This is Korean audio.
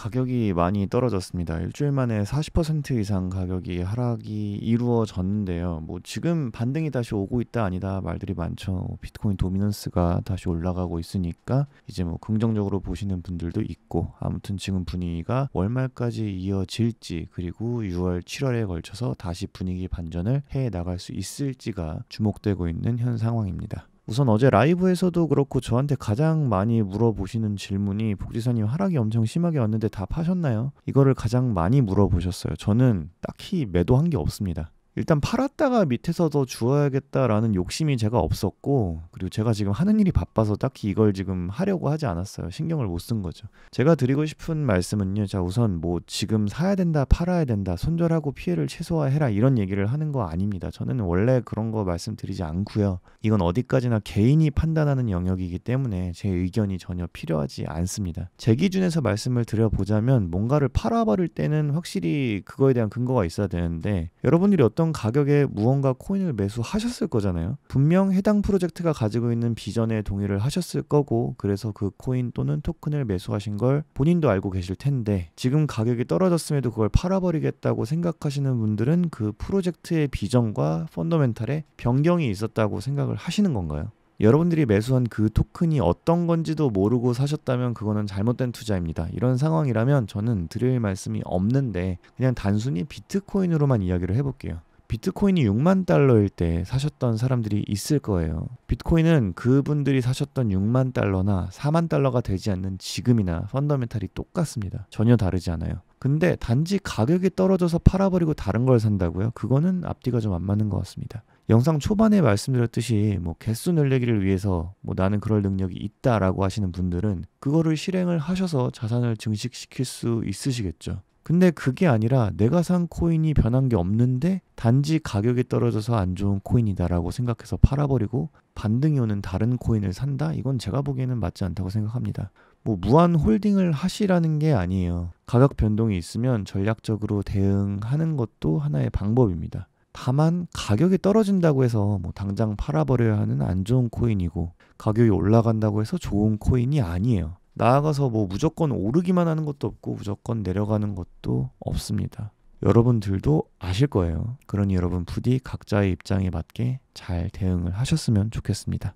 가격이 많이 떨어졌습니다. 일주일 만에 40% 이상 가격이 하락이 이루어졌는데요. 뭐 지금 반등이 다시 오고 있다 아니다 말들이 많죠. 뭐 비트코인 도미넌스가 다시 올라가고 있으니까 이제 뭐 긍정적으로 보시는 분들도 있고 아무튼 지금 분위기가 월말까지 이어질지 그리고 6월 7월에 걸쳐서 다시 분위기 반전을 해 나갈 수 있을지가 주목되고 있는 현 상황입니다. 우선 어제 라이브에서도 그렇고 저한테 가장 많이 물어보시는 질문이 복지사님 하락이 엄청 심하게 왔는데 다 파셨나요? 이거를 가장 많이 물어보셨어요. 저는 딱히 매도한 게 없습니다. 일단 팔았다가 밑에서 더 주어야겠다라는 욕심이 제가 없었고 그리고 제가 지금 하는 일이 바빠서 딱히 이걸 지금 하려고 하지 않았어요. 신경을 못 쓴 거죠. 제가 드리고 싶은 말씀은요. 자 우선 뭐 지금 사야 된다 팔아야 된다 손절하고 피해를 최소화해라 이런 얘기를 하는 거 아닙니다. 저는 원래 그런 거 말씀드리지 않고요. 이건 어디까지나 개인이 판단하는 영역이기 때문에 제 의견이 전혀 필요하지 않습니다. 제 기준에서 말씀을 드려보자면 뭔가를 팔아버릴 때는 확실히 그거에 대한 근거가 있어야 되는데 여러분들이 어떤 어떤 가격에 무언가 코인을 매수하셨을 거잖아요. 분명 해당 프로젝트가 가지고 있는 비전에 동의를 하셨을 거고 그래서 그 코인 또는 토큰을 매수하신 걸 본인도 알고 계실 텐데 지금 가격이 떨어졌음에도 그걸 팔아버리겠다고 생각하시는 분들은 그 프로젝트의 비전과 펀더멘탈에 변경이 있었다고 생각을 하시는 건가요? 여러분들이 매수한 그 토큰이 어떤 건지도 모르고 사셨다면 그거는 잘못된 투자입니다. 이런 상황이라면 저는 드릴 말씀이 없는데 그냥 단순히 비트코인으로만 이야기를 해볼게요. 비트코인이 6만 달러일 때 사셨던 사람들이 있을 거예요. 비트코인은 그분들이 사셨던 6만 달러나 4만 달러가 되지 않는 지금이나 펀더멘탈이 똑같습니다. 전혀 다르지 않아요. 근데 단지 가격이 떨어져서 팔아버리고 다른 걸 산다고요? 그거는 앞뒤가 좀 안 맞는 것 같습니다. 영상 초반에 말씀드렸듯이 뭐 개수 늘리기를 위해서 뭐 나는 그럴 능력이 있다라고 하시는 분들은 그거를 실행을 하셔서 자산을 증식시킬 수 있으시겠죠. 근데 그게 아니라 내가 산 코인이 변한 게 없는데 단지 가격이 떨어져서 안 좋은 코인이다라고 생각해서 팔아버리고 반등이 오는 다른 코인을 산다? 이건 제가 보기에는 맞지 않다고 생각합니다. 뭐 무한 홀딩을 하시라는 게 아니에요. 가격 변동이 있으면 전략적으로 대응하는 것도 하나의 방법입니다. 다만 가격이 떨어진다고 해서 뭐 당장 팔아버려야 하는 안 좋은 코인이고 가격이 올라간다고 해서 좋은 코인이 아니에요. 나아가서 뭐 무조건 오르기만 하는 것도 없고 무조건 내려가는 것도 없습니다. 여러분들도 아실 거예요. 그러니 여러분 부디 각자의 입장에 맞게 잘 대응을 하셨으면 좋겠습니다.